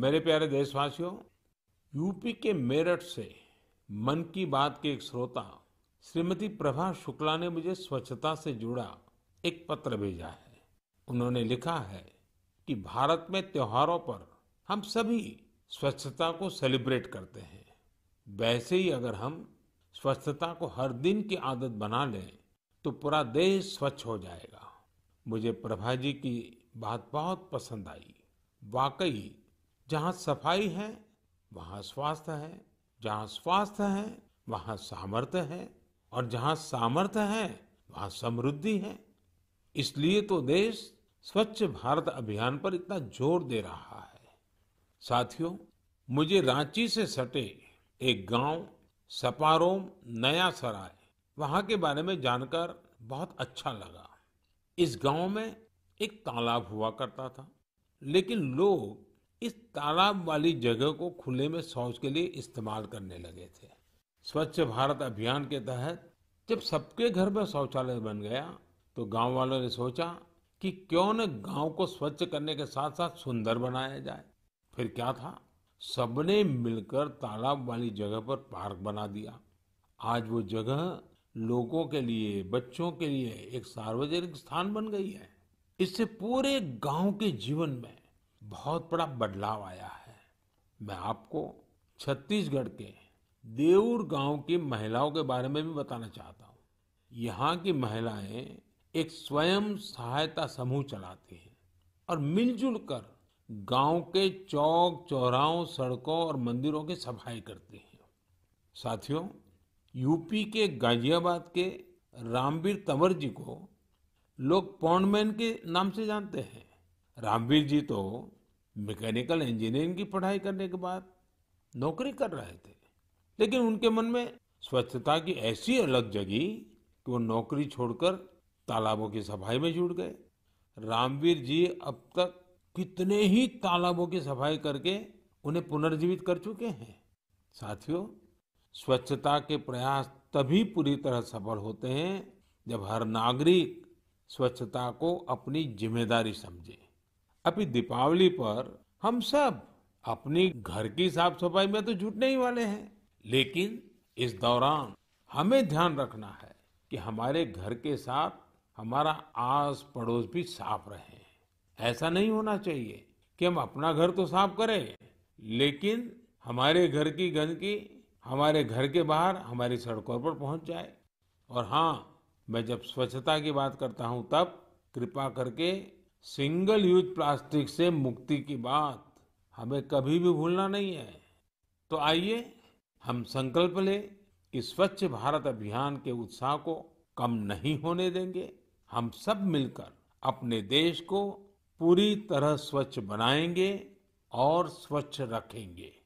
मेरे प्यारे देशवासियों यूपी के मेरठ से मन की बात के एक श्रोता श्रीमती प्रभा शुक्ला ने मुझे स्वच्छता से जुड़ा एक पत्र भेजा है उन्होंने लिखा है कि भारत में त्योहारों पर हम सभी स्वच्छता को सेलिब्रेट करते हैं वैसे ही अगर हम स्वच्छता को हर दिन की आदत बना लें तो पूरा देश स्वच्छ हो जाएगा मुझे प्रभा जी की बात बहुत पसंद आई वाकई जहाँ सफाई है वहाँ स्वास्थ्य है जहाँ स्वास्थ्य है वहाँ सामर्थ्य है और जहाँ सामर्थ्य है वहाँ समृद्धि है इसलिए तो देश स्वच्छ भारत अभियान पर इतना जोर दे रहा है साथियों मुझे रांची से सटे एक गांव सपारोम नया सराय वहां के बारे में जानकर बहुत अच्छा लगा इस गांव में एक तालाब हुआ करता था लेकिन लोग इस तालाब वाली जगह को खुले में शौच के लिए इस्तेमाल करने लगे थे स्वच्छ भारत अभियान के तहत जब सबके घर में शौचालय बन गया तो गांव वालों ने सोचा कि क्यों न गांव को स्वच्छ करने के साथ साथ सुंदर बनाया जाए फिर क्या था सबने मिलकर तालाब वाली जगह पर पार्क बना दिया आज वो जगह लोगों के लिए बच्चों के लिए एक सार्वजनिक स्थान बन गई है इससे पूरे गांव के जीवन में बहुत बड़ा बदलाव आया है मैं आपको छत्तीसगढ़ के देऊर गांव की महिलाओं के बारे में भी बताना चाहता हूँ यहाँ की महिलाएं एक स्वयं सहायता समूह चलाती हैं और मिलजुल कर गांव के चौक चौराहों सड़कों और मंदिरों की सफाई करती हैं साथियों यूपी के गाजियाबाद के रामवीर तंवर जी को लोग पौंडमैन के नाम से जानते हैं रामवीर जी तो मैकेनिकल इंजीनियरिंग की पढ़ाई करने के बाद नौकरी कर रहे थे लेकिन उनके मन में स्वच्छता की ऐसी अलग जगी कि वो नौकरी छोड़कर तालाबों की सफाई में जुड़ गए रामवीर जी अब तक कितने ही तालाबों की सफाई करके उन्हें पुनर्जीवित कर चुके हैं साथियों स्वच्छता के प्रयास तभी पूरी तरह सफल होते हैं जब हर नागरिक स्वच्छता को अपनी जिम्मेदारी समझे अभी दीपावली पर हम सब अपनी घर की साफ सफाई में तो जुटने ही वाले हैं लेकिन इस दौरान हमें ध्यान रखना है कि हमारे घर के साथ हमारा आस पड़ोस भी साफ रहे ऐसा नहीं होना चाहिए कि हम अपना घर तो साफ करें लेकिन हमारे घर की गंदगी हमारे घर के बाहर हमारी सड़कों पर पहुंच जाए और हाँ मैं जब स्वच्छता की बात करता हूँ तब कृपा करके सिंगल यूज प्लास्टिक से मुक्ति की बात हमें कभी भी भूलना नहीं है तो आइए हम संकल्प लें कि स्वच्छ भारत अभियान के उत्साह को कम नहीं होने देंगे हम सब मिलकर अपने देश को पूरी तरह स्वच्छ बनाएंगे और स्वच्छ रखेंगे